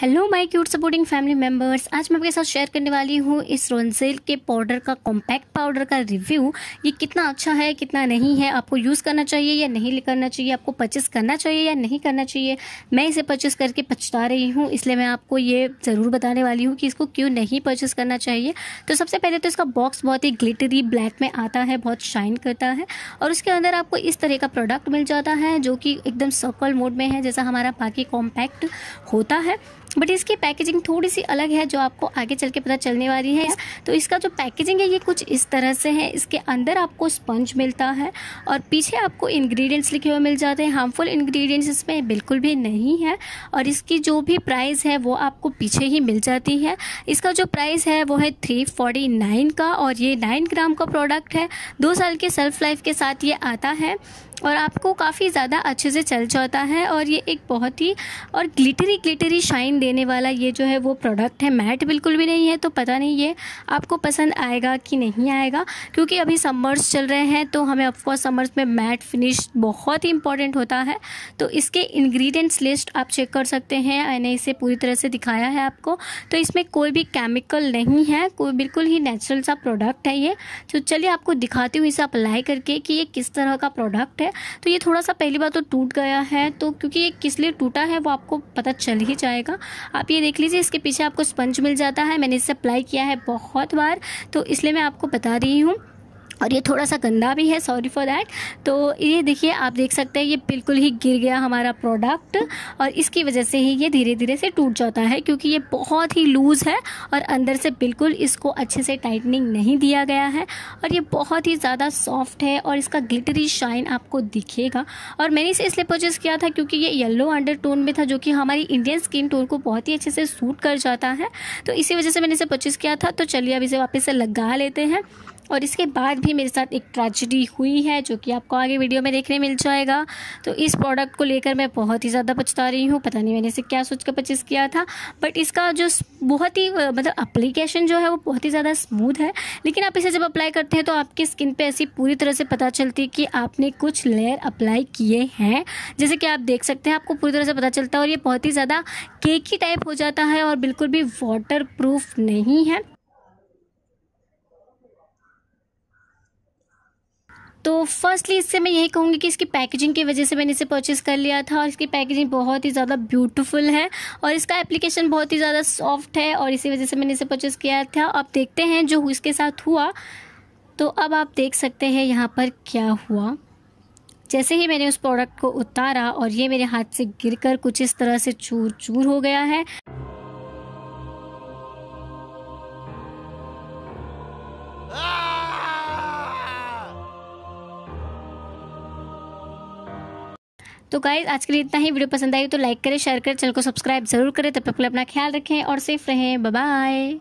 hello my cute supporting family members आज मैं आपके साथ शेयर करने वाली हूँ इस रोनसेल के पाउडर का कॉम्पैक्ट पाउडर का रिव्यू ये कितना अच्छा है कितना नहीं है आपको यूज़ करना चाहिए या नहीं करना चाहिए आपको परचेस करना चाहिए या नहीं करना चाहिए मैं इसे परचेस करके पछता रही हूँ इसलिए मैं आपको ये ज़रूर बताने वाली हूँ कि इसको क्यों नहीं परचेस करना चाहिए तो सबसे पहले तो इसका बॉक्स बहुत ही ग्लिटरी ब्लैक में आता है बहुत शाइन करता है और उसके अंदर आपको इस तरह का प्रोडक्ट मिल जाता है जो कि एकदम सर्कल मोड में है जैसा हमारा बाकी कॉम्पैक्ट होता है बट इसकी पैकेजिंग थोड़ी सी अलग है जो आपको आगे चल के पता चलने वाली है तो इसका जो पैकेजिंग है ये कुछ इस तरह से है इसके अंदर आपको स्पंज मिलता है और पीछे आपको इंग्रेडिएंट्स लिखे हुए मिल जाते हैं हार्मफुल इंग्रेडिएंट्स इसमें बिल्कुल भी नहीं है और इसकी जो भी प्राइस है वो आपको पीछे ही मिल जाती है इसका जो प्राइस है वो है थ्री फोर्टी नाइन का और ये नाइन ग्राम का प्रोडक्ट है दो साल के सेल्फ लाइफ के साथ ये आता है और आपको काफ़ी ज़्यादा अच्छे से चल जाता है और ये एक बहुत ही और ग्लिटरी ग्लिटरी शाइन देने वाला ये जो है वो प्रोडक्ट है मैट बिल्कुल भी नहीं है तो पता नहीं ये आपको पसंद आएगा कि नहीं आएगा क्योंकि अभी समर्स चल रहे हैं तो हमें ऑफकोर्स समर्स में मैट फिनिश बहुत ही इंपॉर्टेंट होता है तो इसके इन्ग्रीडियंट्स लिस्ट आप चेक कर सकते हैं मैंने इसे पूरी तरह से दिखाया है आपको तो इसमें कोई भी केमिकल नहीं है कोई बिल्कुल ही नेचुरल सा प्रोडक्ट है ये तो चलिए आपको दिखाती हूँ इसे अप्लाई करके कि ये किस तरह का प्रोडक्ट है है तो ये थोड़ा सा पहली बार तो टूट गया है तो क्योंकि ये किस लिए टूटा है वो आपको पता चल ही जाएगा आप ये देख लीजिए इसके पीछे आपको स्पंज मिल जाता है मैंने इससे अप्लाई किया है बहुत बार तो इसलिए मैं आपको बता रही हूँ और ये थोड़ा सा गंदा भी है सॉरी फॉर दैट तो ये देखिए आप देख सकते हैं ये बिल्कुल ही गिर गया हमारा प्रोडक्ट और इसकी वजह से ही ये धीरे धीरे से टूट जाता है क्योंकि ये बहुत ही लूज़ है और अंदर से बिल्कुल इसको अच्छे से टाइटनिंग नहीं दिया गया है और ये बहुत ही ज़्यादा सॉफ्ट है और इसका ग्लिटरी शाइन आपको दिखेगा और मैंने इसे इसलिए परचेज़ किया था क्योंकि ये येल्लो अंडर टोन में था जो कि हमारी इंडियन स्किन टोन को बहुत ही अच्छे से सूट कर जाता है तो इसी वजह से मैंने इसे परचेज़ किया था तो चलिए अब इसे वापस से लगा लेते हैं और इसके बाद भी मेरे साथ एक ट्रेजिडी हुई है जो कि आपको आगे वीडियो में देखने मिल जाएगा तो इस प्रोडक्ट को लेकर मैं बहुत ही ज़्यादा पछता रही हूँ पता नहीं मैंने इसे क्या सोच कर परचेज़ किया था बट इसका जो बहुत ही मतलब अप्लीकेशन जो है वो बहुत ही ज़्यादा स्मूथ है लेकिन आप इसे जब अप्लाई करते हैं तो आपकी स्किन पर ऐसी पूरी तरह से पता चलती है कि आपने कुछ लेयर अप्लाई किए हैं जैसे कि आप देख सकते हैं आपको पूरी तरह से पता चलता है और ये बहुत ही ज़्यादा केकी टाइप हो जाता है और बिल्कुल भी वाटर नहीं है तो फर्स्टली इससे मैं यही कहूँगी कि इसकी पैकेजिंग की वजह से मैंने इसे परचेस कर लिया था और इसकी पैकेजिंग बहुत ही ज़्यादा ब्यूटीफुल है और इसका एप्लीकेशन बहुत ही ज़्यादा सॉफ्ट है और इसी वजह से मैंने इसे परचेस किया था अब देखते हैं जो इसके साथ हुआ तो अब आप देख सकते हैं यहाँ पर क्या हुआ जैसे ही मैंने उस प्रोडक्ट को उतारा और ये मेरे हाथ से गिरकर कुछ इस तरह से चूर चूर हो गया है तो गाइज आज के लिए इतना ही वीडियो पसंद आई तो लाइक करें शेयर करें चैनल को सब्सक्राइब जरूर करें तब तक अपना ख्याल रखें और सेफ रहें बाय